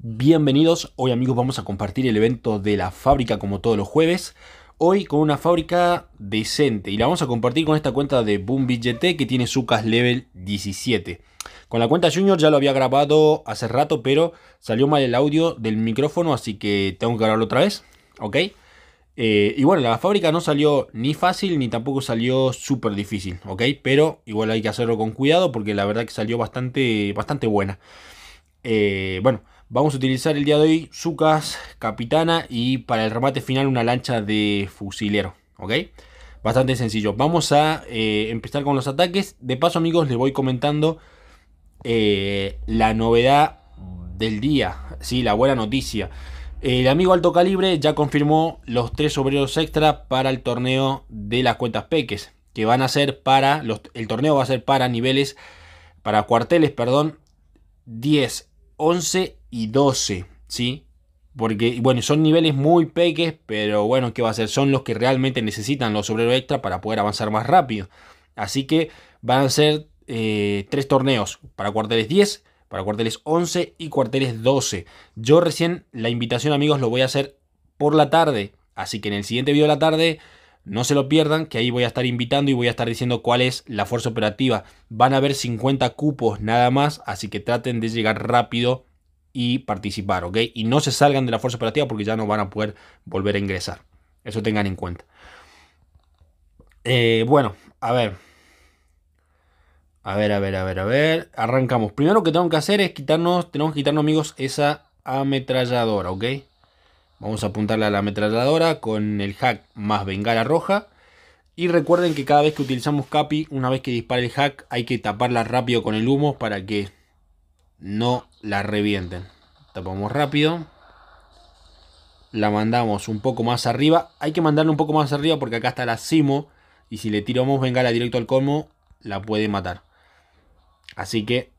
Bienvenidos, hoy amigos vamos a compartir el evento de la fábrica como todos los jueves. Hoy con una fábrica decente y la vamos a compartir con esta cuenta de Boom que tiene su cash Level 17. Con la cuenta Junior ya lo había grabado hace rato pero salió mal el audio del micrófono así que tengo que grabarlo otra vez, ¿ok? Eh, y bueno, la fábrica no salió ni fácil ni tampoco salió súper difícil, ¿ok? Pero igual hay que hacerlo con cuidado porque la verdad que salió bastante, bastante buena. Eh, bueno. Vamos a utilizar el día de hoy sucas, Capitana y para el remate final una lancha de fusilero. ¿Ok? Bastante sencillo. Vamos a eh, empezar con los ataques. De paso, amigos, les voy comentando eh, la novedad del día. Sí, la buena noticia. El amigo alto calibre ya confirmó los tres obreros extra para el torneo de las cuentas peques. Que van a ser para. el torneo va a ser para niveles. Para cuarteles, perdón. 10, 11 y 12, ¿sí? Porque, bueno, son niveles muy peques, pero bueno, ¿qué va a ser? Son los que realmente necesitan los obreros extra para poder avanzar más rápido. Así que van a ser eh, tres torneos para cuarteles 10, para cuarteles 11 y cuarteles 12. Yo recién la invitación, amigos, lo voy a hacer por la tarde. Así que en el siguiente video de la tarde no se lo pierdan, que ahí voy a estar invitando y voy a estar diciendo cuál es la fuerza operativa. Van a haber 50 cupos nada más, así que traten de llegar rápido y participar, ¿ok? Y no se salgan de la fuerza operativa porque ya no van a poder volver a ingresar. Eso tengan en cuenta. Eh, bueno, a ver. A ver, a ver, a ver, a ver. Arrancamos. Primero que tengo que hacer es quitarnos, tenemos que quitarnos, amigos, esa ametralladora, ¿ok? Vamos a apuntarle a la ametralladora con el hack más bengala roja. Y recuerden que cada vez que utilizamos Capi, una vez que dispare el hack, hay que taparla rápido con el humo para que no la revienten. Tapamos rápido. La mandamos un poco más arriba. Hay que mandarle un poco más arriba porque acá está la Simo. Y si le tiramos bengala directo al colmo, la puede matar. Así que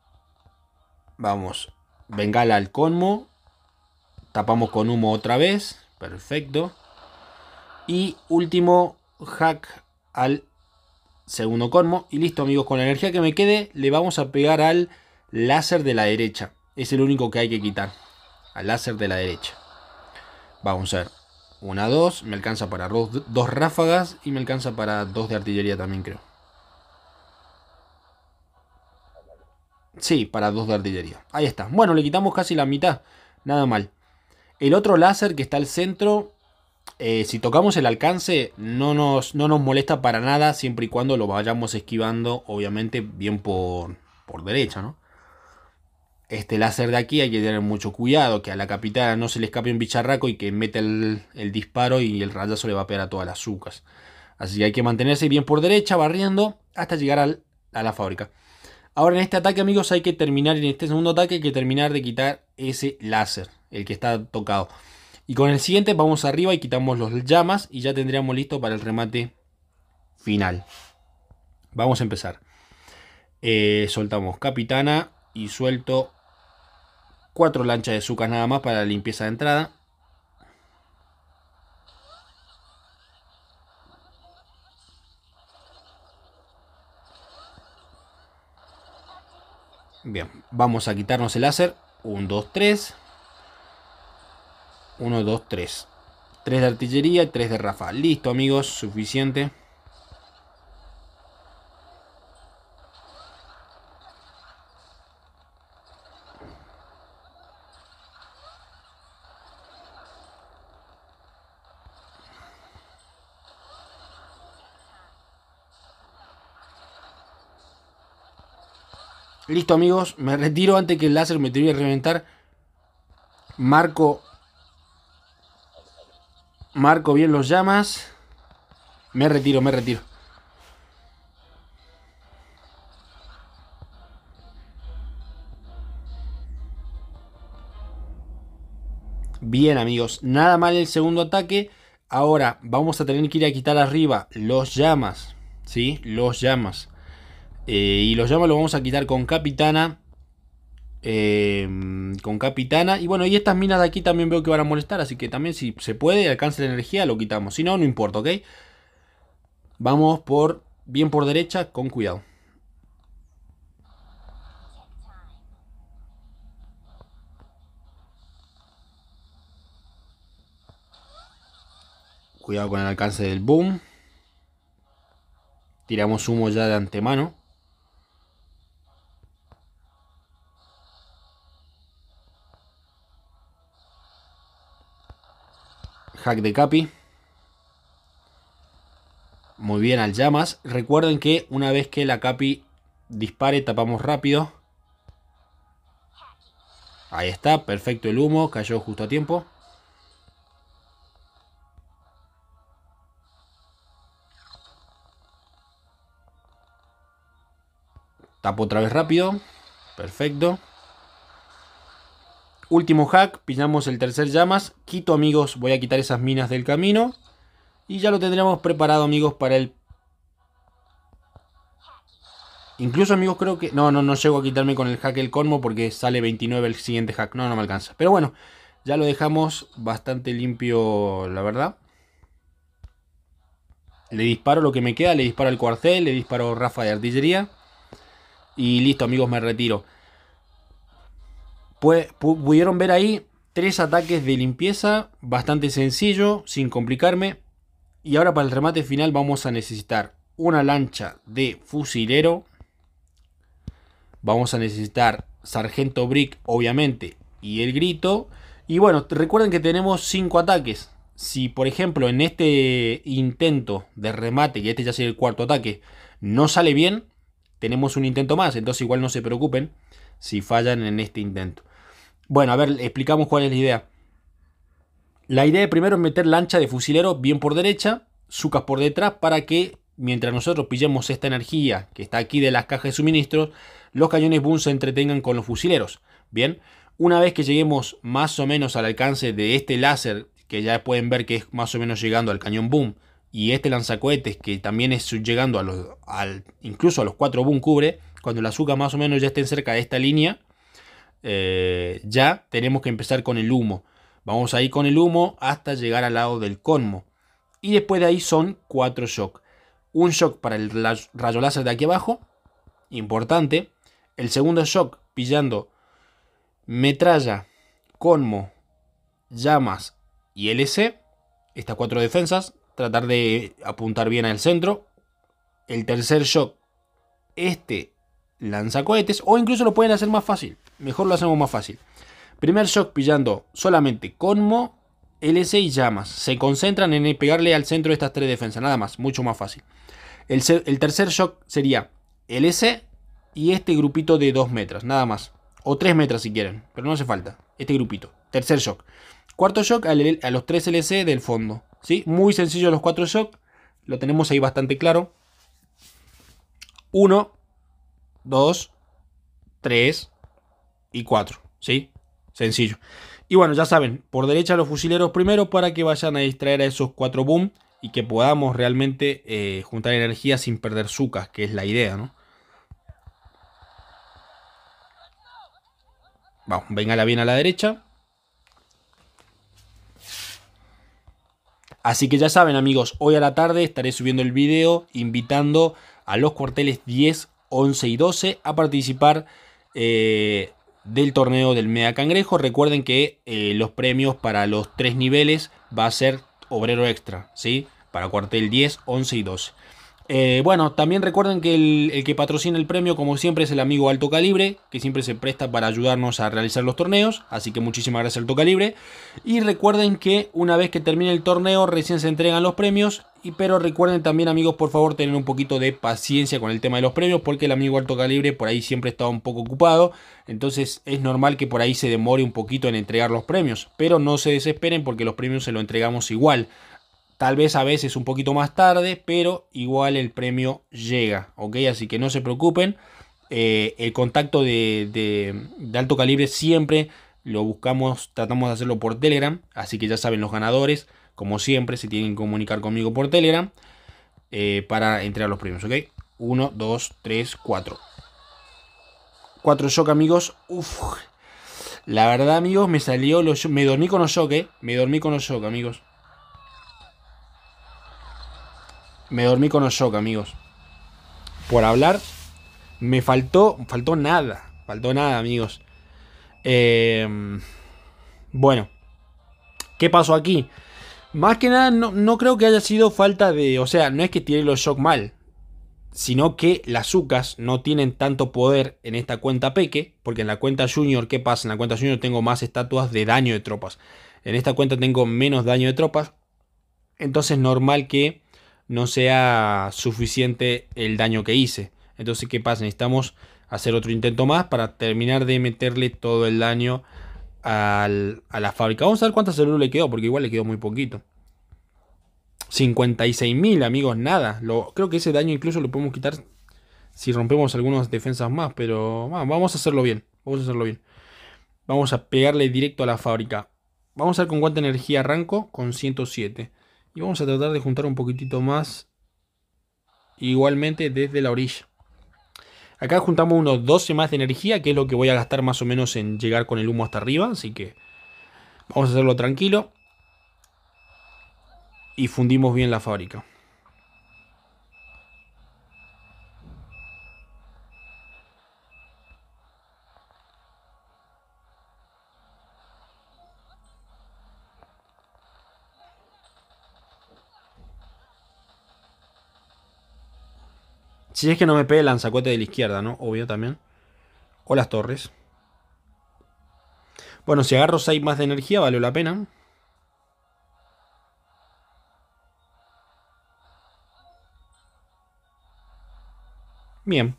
vamos. Bengala al colmo. Tapamos con humo otra vez. Perfecto. Y último hack al segundo colmo. Y listo amigos, con la energía que me quede le vamos a pegar al láser de la derecha es el único que hay que quitar. Al láser de la derecha. Vamos a ver. Una, dos. Me alcanza para dos, ráfagas. Y me alcanza para dos de artillería también, creo. Sí, para dos de artillería. Ahí está. Bueno, le quitamos casi la mitad. Nada mal. El otro láser que está al centro, eh, si tocamos el alcance, no nos, nos, molesta para nada, siempre y cuando lo vayamos esquivando, obviamente, bien por, por derecha, ¿no? este láser de aquí hay que tener mucho cuidado, que a la capitana no se le escape un bicharraco y que mete el, disparo y el rayazo le va a pegar a todas las sucas. Así que hay que mantenerse bien por derecha, barriendo, hasta llegar a la fábrica. Ahora en este ataque, amigos, hay que terminar, en este segundo ataque hay que terminar de quitar ese láser, el que está tocado. Y con el siguiente vamos arriba y quitamos los llamas y ya tendríamos listo para el remate final. Vamos a empezar. Eh, soltamos capitana y suelto cuatro lanchas de azúcar nada más para la limpieza de entrada. Bien, vamos a quitarnos el láser. 1, 2, 3. 1, 2, 3. 3 de artillería, 3 de rafa. Listo amigos, suficiente. Listo, amigos, me retiro antes que el láser me tuviera a reventar. Marco. Marco bien los llamas. Me retiro, me retiro. Bien, amigos, nada mal el segundo ataque. Ahora vamos a tener que ir a quitar arriba los llamas. ¿Sí? Los llamas. Eh, y los llamas los vamos a quitar con Capitana. Eh, con Capitana. Y bueno, y estas minas de aquí también veo que van a molestar. Así que también si se puede, alcance la energía, lo quitamos. Si no, no importa, ¿ok? Vamos por bien por derecha, con cuidado. Cuidado con el alcance del boom. Tiramos humo ya de antemano. Hack de Capi. Muy bien al llamas. Recuerden que una vez que la Capi dispare, tapamos rápido. Ahí está, perfecto el humo, cayó justo a tiempo. Tapo otra vez rápido. Perfecto. Último hack, pillamos el tercer llamas. Quito amigos, voy a quitar esas minas del camino. Y ya lo tendremos preparado amigos para el... Incluso amigos creo que... No, no, no llego a quitarme con el hack el colmo porque sale 29 el siguiente hack. No, no me alcanza. Pero bueno, ya lo dejamos bastante limpio la verdad. Le disparo lo que me queda, le disparo el cuartel, le disparo rafa de artillería. Y listo amigos, me retiro pudieron ver ahí tres ataques de limpieza, bastante sencillo, sin complicarme. Y ahora para el remate final vamos a necesitar una lancha de fusilero. Vamos a necesitar sargento brick, obviamente, y el grito. Y bueno, recuerden que tenemos cinco ataques. Si por ejemplo en este intento de remate, que este ya sería el cuarto ataque, no sale bien, tenemos un intento más. Entonces igual no se preocupen si fallan en este intento. Bueno, a ver, explicamos cuál es la idea. La idea primero es meter lancha de fusilero bien por derecha, Sucas por detrás, para que mientras nosotros pillemos esta energía que está aquí de las cajas de suministros, los cañones Boom se entretengan con los fusileros. Bien, una vez que lleguemos más o menos al alcance de este láser, que ya pueden ver que es más o menos llegando al cañón Boom, y este lanzacohetes que también es llegando a los, al, incluso a los 4 Boom cubre, cuando la azúcar más o menos ya estén cerca de esta línea, eh, ya tenemos que empezar con el humo. Vamos a ir con el humo hasta llegar al lado del conmo. Y después de ahí son cuatro shocks: Un shock para el rayo láser de aquí abajo, importante. El segundo shock pillando metralla, conmo, llamas y LC. Estas cuatro defensas. Tratar de apuntar bien al centro. El tercer shock, este lanza cohetes O incluso lo pueden hacer más fácil. Mejor lo hacemos más fácil. Primer shock pillando solamente Conmo, LC y Llamas. Se concentran en pegarle al centro de estas tres defensas, nada más, mucho más fácil. El, tercer shock sería LC y este grupito de 2 metros, nada más. O tres metros si quieren, pero no hace falta. Este grupito. Tercer shock. Cuarto shock a los tres LC del fondo. ¿sí? Muy sencillo los cuatro shock. Lo tenemos ahí bastante claro. 1, 2, 3, y cuatro, ¿sí? Sencillo. Y bueno, ya saben, por derecha los fusileros primero para que vayan a distraer a esos cuatro boom y que podamos realmente eh, juntar energía sin perder sucas, que es la idea, ¿no? Vamos, véngala bien a la derecha. Así que ya saben amigos, hoy a la tarde estaré subiendo el video invitando a los cuarteles 10, 11 y 12 a participar eh, del torneo del Mega Cangrejo. Recuerden que eh, los premios para los tres niveles va a ser obrero extra, ¿sí? Para cuartel 10, 11 y 12. Eh, bueno, también recuerden que el, que patrocina el premio, como siempre, es el amigo Alto Calibre, que siempre se presta para ayudarnos a realizar los torneos. Así que muchísimas gracias, Alto Calibre. Y recuerden que una vez que termine el torneo, recién se entregan los premios. Y, pero recuerden también, amigos, por favor, tener un poquito de paciencia con el tema de los premios, porque el amigo Alto Calibre por ahí siempre está un poco ocupado. Entonces es normal que por ahí se demore un poquito en entregar los premios. Pero no se desesperen porque los premios se los entregamos igual. Tal vez a veces un poquito más tarde, pero igual el premio llega, ¿ok? Así que no se preocupen. Eh, el contacto de, alto calibre siempre lo buscamos, tratamos de hacerlo por Telegram, así que ya saben los ganadores, como siempre, se tienen que comunicar conmigo por Telegram eh, para entregar los premios, ¿ok? 1, 2, 3, 4. Cuatro shock, amigos. Uf. La verdad, amigos, me salió los... Me dormí con los shock, ¿eh? Me dormí con los shock, amigos. Me dormí con los shock, amigos. Por hablar, me faltó, faltó nada. Faltó nada, amigos. Em, bueno, ¿qué pasó aquí? Más que nada, no, creo que haya sido falta de. O sea, no es que tiene los shock mal, sino que las sucas no tienen tanto poder en esta cuenta peque, porque en la cuenta junior, ¿qué pasa? En la cuenta junior tengo más estatuas de daño de tropas. En esta cuenta tengo menos daño de tropas. Entonces, normal que no sea suficiente el daño que hice. Entonces, ¿qué pasa? Necesitamos hacer otro intento más para terminar de meterle todo el daño a la fábrica. Vamos a ver cuántas células le quedó, porque igual le quedó muy poquito. 56.000, amigos, nada. Lo, creo que ese daño incluso lo podemos quitar si rompemos algunas defensas más, pero vamos a hacerlo bien. Vamos a hacerlo bien. Vamos a pegarle directo a la fábrica. Vamos a ver con cuánta energía arranco. Con 107 y vamos a tratar de juntar un poquitito más igualmente desde la orilla. Acá juntamos unos 12 más de energía, que es lo que voy a gastar más o menos en llegar con el humo hasta arriba, así que vamos a hacerlo tranquilo y fundimos bien la fábrica. Si es que no me pegue el lanzacuete de la izquierda, ¿no? Obvio también. O las torres. Bueno, si agarro 6 más de energía, vale la pena. Bien.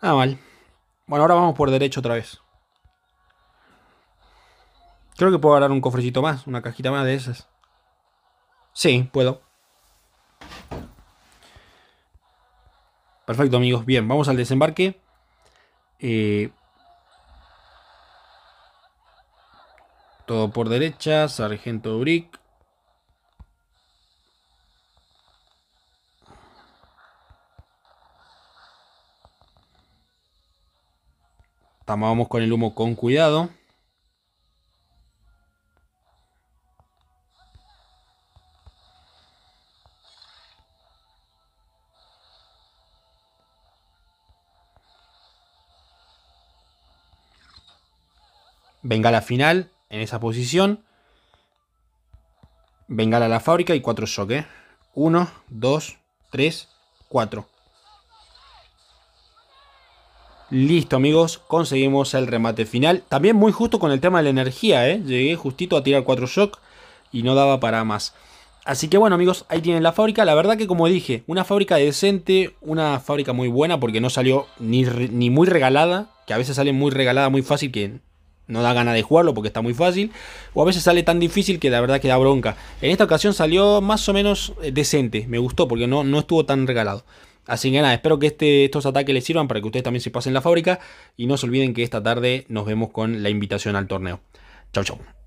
Ah, mal. Bueno, ahora vamos por derecho otra vez. Creo que puedo agarrar un cofrecito más, una cajita más de esas. Sí, puedo. Perfecto, amigos. Bien, vamos al desembarque. Eh, todo por derecha, Sargento Brick. vamos con el humo con cuidado. Venga la final en esa posición. Venga a la fábrica y cuatro shock. ¿eh? Uno, dos, tres, cuatro. Listo amigos, conseguimos el remate final. También muy justo con el tema de la energía, ¿eh? llegué justito a tirar 4 shock y no daba para más. Así que bueno amigos, ahí tienen la fábrica. La verdad que como dije, una fábrica decente, una fábrica muy buena porque no salió ni, ni muy regalada, que a veces sale muy regalada, muy fácil, que no da ganas de jugarlo porque está muy fácil. O a veces sale tan difícil que la verdad que da bronca. En esta ocasión salió más o menos eh, decente. Me gustó porque no, no estuvo tan regalado. Así que nada, espero que este, estos ataques les sirvan para que ustedes también se pasen la fábrica. Y no se olviden que esta tarde nos vemos con la invitación al torneo. Chau, chau.